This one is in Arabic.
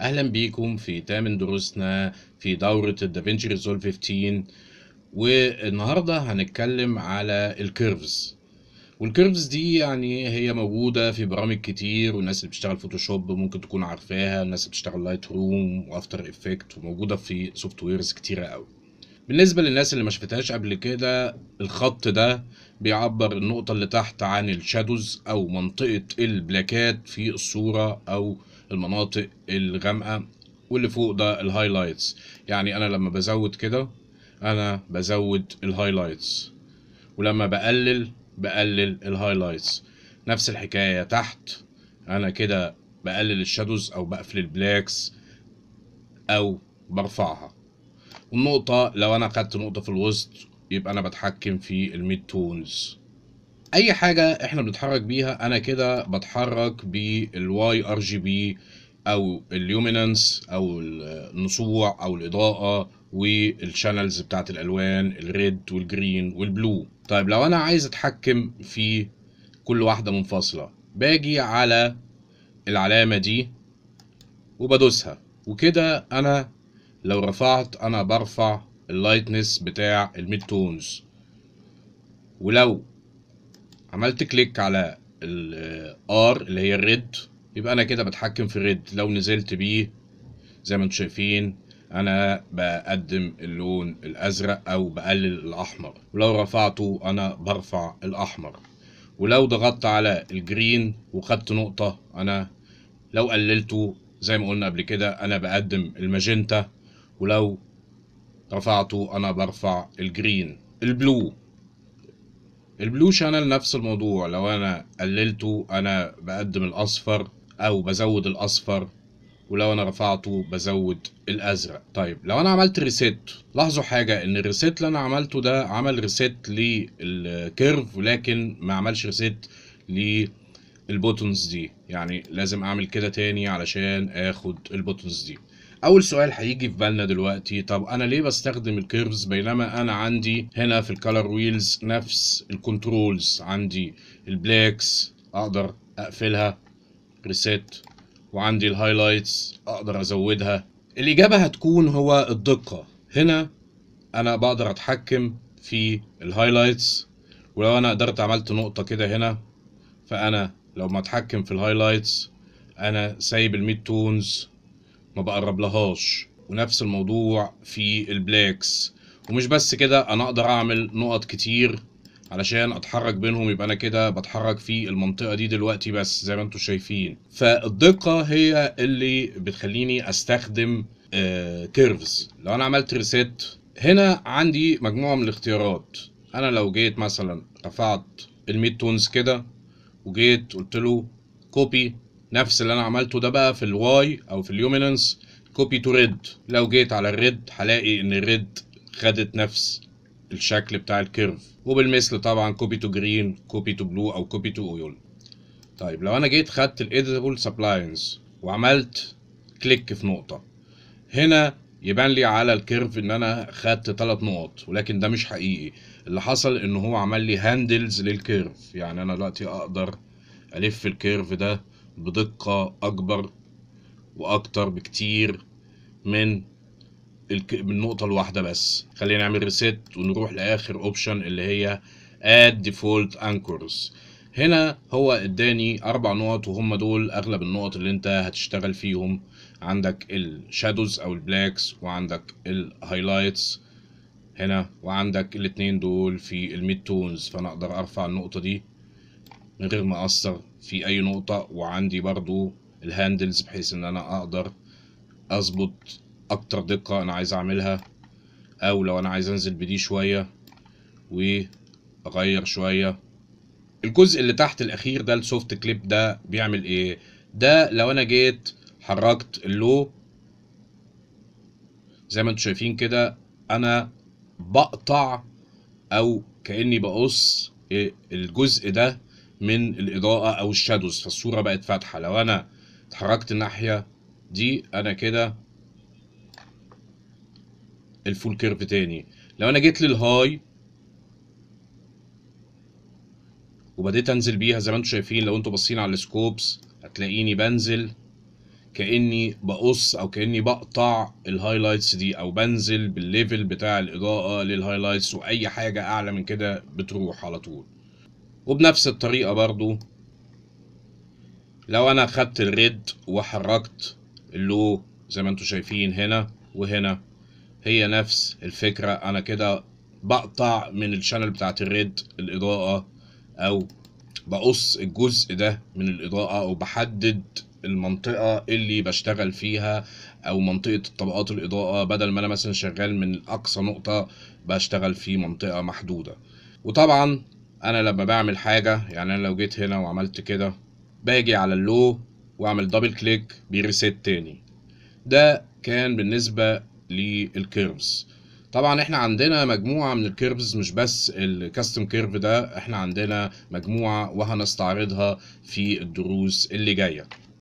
اهلا بيكم في تامن دروسنا في دورة الدافنشي ريزولف 15 والنهاردة هنتكلم على الكيرفز والكيرفز دي يعني هي موجودة في برامج كتير والناس اللي بتشتغل فوتوشوب ممكن تكون عارفاها الناس اللي بتشتغل لايت روم وافتر افكت وموجودة في سوفت ويرز كتيرة قوي بالنسبة للناس اللي ما شفتهاش قبل كده الخط ده بيعبر النقطة اللي تحت عن الشادوز أو منطقة البلاكات في الصورة أو المناطق الغامقه واللي فوق ده الهايلايتس يعني انا لما بزود كده انا بزود الهايلايتس ولما بقلل بقلل الهايلايتس نفس الحكايه تحت انا كده بقلل الشادوز او بقفل البلاكس او برفعها والنقطه لو انا خدت نقطه في الوسط يبقى انا بتحكم في الميد تونز اي حاجه احنا بنتحرك بيها انا كده بتحرك بالواي ار جي بي او الليومينانس او النصوع او الاضاءه والشانلز بتاعت الالوان الريد والجرين والبلو طيب لو انا عايز اتحكم في كل واحده منفصله باجي على العلامه دي وبدوسها وكده انا لو رفعت انا برفع اللايتنس بتاع الميد تونز ولو عملت كليك على الار اللي هي الريد يبقى انا كده بتحكم في الريد لو نزلت بيه زي ما انتم شايفين انا بقدم اللون الازرق او بقلل الاحمر ولو رفعته انا برفع الاحمر ولو ضغطت على الجرين وخدت نقطة انا لو قللته زي ما قلنا قبل كده انا بقدم الماجنتا ولو رفعته انا برفع الجرين البلو البلو شانل نفس الموضوع لو انا قللته انا بقدم الاصفر او بزود الاصفر ولو انا رفعته بزود الازرق طيب لو انا عملت ريسيت لاحظوا حاجه ان الريسيت اللي انا عملته ده عمل ريسيت للكيرف ولكن ما عملش ريسيت للبوتونز دي يعني لازم اعمل كده تاني علشان اخد البوتونز دي اول سؤال هيجي في بالنا دلوقتي طب انا ليه بستخدم الكيرفز بينما انا عندي هنا في الكالر ويلز نفس الكنترولز عندي البلاكس اقدر اقفلها ريسيت وعندي الهايلايتس اقدر ازودها الاجابه هتكون هو الدقه هنا انا بقدر اتحكم في الهايلايتس ولو انا قدرت عملت نقطه كده هنا فانا لو ما اتحكم في الهايلايتس انا سايب الميد تونز ما بقرب لهاش ونفس الموضوع في البلاكس ومش بس كده انا اقدر اعمل نقط كتير علشان اتحرك بينهم يبقى انا كده بتحرك في المنطقه دي دلوقتي بس زي ما انتم شايفين فالدقه هي اللي بتخليني استخدم كيرفز آه، لو انا عملت ريسيت هنا عندي مجموعه من الاختيارات انا لو جيت مثلا رفعت الميد تونز كده وجيت قلت له كوبي نفس اللي انا عملته ده بقى في الواي او في اليومينانس كوبي تو ريد لو جيت على الريد هلاقي ان الريد خدت نفس الشكل بتاع الكيرف وبالمثل طبعا كوبي تو جرين كوبي تو بلو او كوبي تو اويل طيب لو انا جيت خدت الاديتابل سبلاينز وعملت كليك في نقطه هنا يبان لي على الكيرف ان انا خدت ثلاث نقط ولكن ده مش حقيقي اللي حصل ان هو عمل لي هاندلز للكيرف يعني انا دلوقتي اقدر الف الكيرف ده بدقة أكبر وأكتر بكتير من النقطة الواحدة بس خلينا نعمل ريسيت ونروح لآخر أوبشن اللي هي add default anchors هنا هو اداني أربع نقط وهم دول أغلب النقط اللي أنت هتشتغل فيهم عندك الشادوز أو البلاكس وعندك الهايلايتس هنا وعندك الاتنين دول في الميد تونز فأنا أقدر أرفع النقطة دي من غير ما اقصر في اي نقطة وعندي برضو الهاندلز بحيث ان انا اقدر اظبط اكتر دقة انا عايز اعملها او لو انا عايز انزل بدي شوية واغير شوية الجزء اللي تحت الاخير ده السوفت كليب ده بيعمل ايه ده لو انا جيت حركت اللو زي ما انتم شايفين كده انا بقطع او كاني بقص إيه الجزء ده من الاضاءه او الشادوز فالصوره بقت فاتحه لو انا اتحركت الناحيه دي انا كده الفول كيرف تاني لو انا جيت للهاي وبديت انزل بيها زي ما انتم شايفين لو انتم باصين على السكوبس هتلاقيني بنزل كاني بقص او كاني بقطع الهايلايتس دي او بنزل بالليفل بتاع الاضاءه للهايلايتس واي حاجه اعلى من كده بتروح على طول وبنفس الطريقة برضو لو انا خدت الريد وحركت اللو زي ما انتم شايفين هنا وهنا هي نفس الفكرة انا كده بقطع من الشانل بتاعت الريد الاضاءة او بقص الجزء ده من الاضاءة وبحدد المنطقة اللي بشتغل فيها او منطقة طبقات الاضاءة بدل ما انا مثلا شغال من اقصى نقطة بشتغل في منطقة محدودة وطبعا انا لما بعمل حاجه يعني انا لو جيت هنا وعملت كده باجي على اللو واعمل دبل كليك بيريسيت تاني ده كان بالنسبه للكيرفز طبعا احنا عندنا مجموعه من الكيرفز مش بس الكاستم كيرف ده احنا عندنا مجموعه وهنستعرضها في الدروس اللي جايه